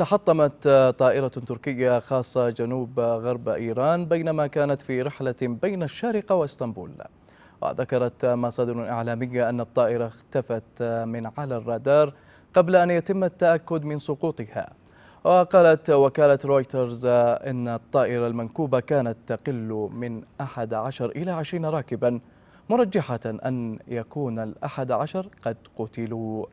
تحطمت طائرة تركية خاصة جنوب غرب إيران بينما كانت في رحلة بين الشارقة واسطنبول وذكرت مصادر إعلامية أن الطائرة اختفت من على الرادار قبل أن يتم التأكد من سقوطها وقالت وكالة رويترز أن الطائرة المنكوبة كانت تقل من 11 إلى 20 راكباً مرجحة أن يكون الأحد عشر قد قتلوا